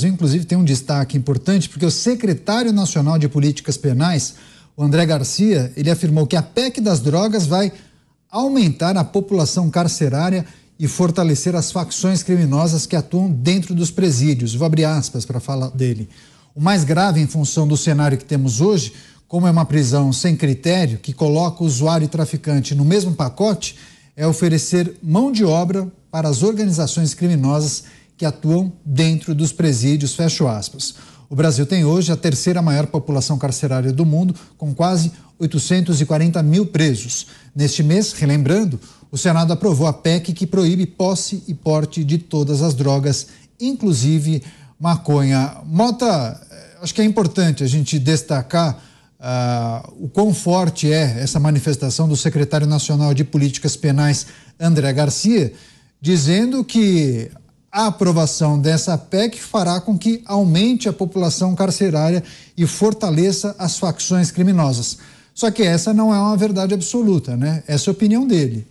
Brasil, inclusive, tem um destaque importante, porque o secretário nacional de políticas penais, o André Garcia, ele afirmou que a PEC das drogas vai aumentar a população carcerária e fortalecer as facções criminosas que atuam dentro dos presídios. Vou abrir aspas para falar dele. O mais grave, em função do cenário que temos hoje, como é uma prisão sem critério, que coloca usuário e traficante no mesmo pacote, é oferecer mão de obra para as organizações criminosas que atuam dentro dos presídios, fecho aspas. O Brasil tem hoje a terceira maior população carcerária do mundo, com quase 840 mil presos. Neste mês, relembrando, o Senado aprovou a PEC que proíbe posse e porte de todas as drogas, inclusive maconha. Mota, eh, acho que é importante a gente destacar uh, o quão forte é essa manifestação do secretário nacional de Políticas Penais, André Garcia, dizendo que a aprovação dessa PEC fará com que aumente a população carcerária e fortaleça as facções criminosas. Só que essa não é uma verdade absoluta, né? Essa é a opinião dele.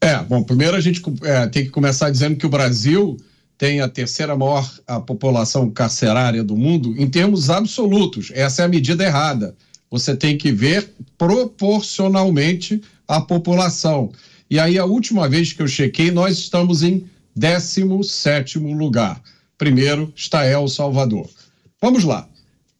É, bom, primeiro a gente é, tem que começar dizendo que o Brasil tem a terceira maior a população carcerária do mundo em termos absolutos. Essa é a medida errada. Você tem que ver proporcionalmente a população. E aí, a última vez que eu chequei, nós estamos em 17 lugar. Primeiro está El Salvador. Vamos lá.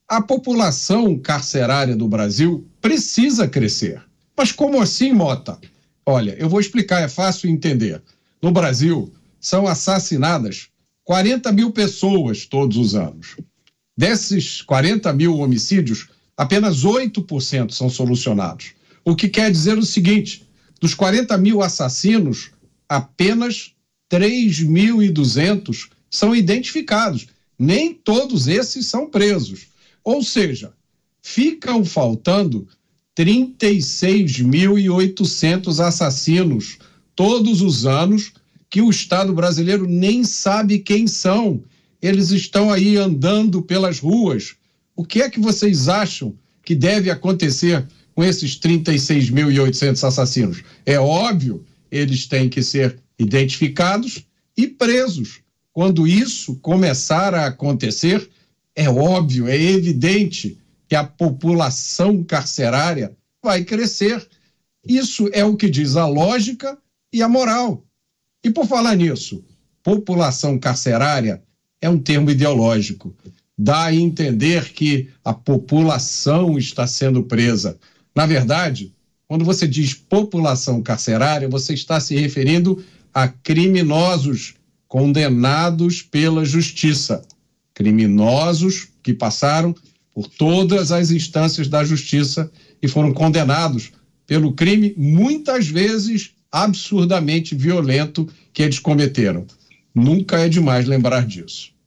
A população carcerária do Brasil precisa crescer. Mas como assim, Mota? Olha, eu vou explicar, é fácil entender. No Brasil, são assassinadas 40 mil pessoas todos os anos. Desses 40 mil homicídios, apenas 8% são solucionados. O que quer dizer o seguinte: dos 40 mil assassinos, apenas 3.200 são identificados. Nem todos esses são presos. Ou seja, ficam faltando 36.800 assassinos todos os anos que o Estado brasileiro nem sabe quem são. Eles estão aí andando pelas ruas. O que é que vocês acham que deve acontecer com esses 36.800 assassinos? É óbvio, eles têm que ser identificados e presos. Quando isso começar a acontecer, é óbvio, é evidente que a população carcerária vai crescer. Isso é o que diz a lógica e a moral. E por falar nisso, população carcerária é um termo ideológico. Dá a entender que a população está sendo presa. Na verdade, quando você diz população carcerária, você está se referindo a criminosos condenados pela justiça. Criminosos que passaram por todas as instâncias da justiça e foram condenados pelo crime, muitas vezes absurdamente violento, que eles cometeram. Nunca é demais lembrar disso.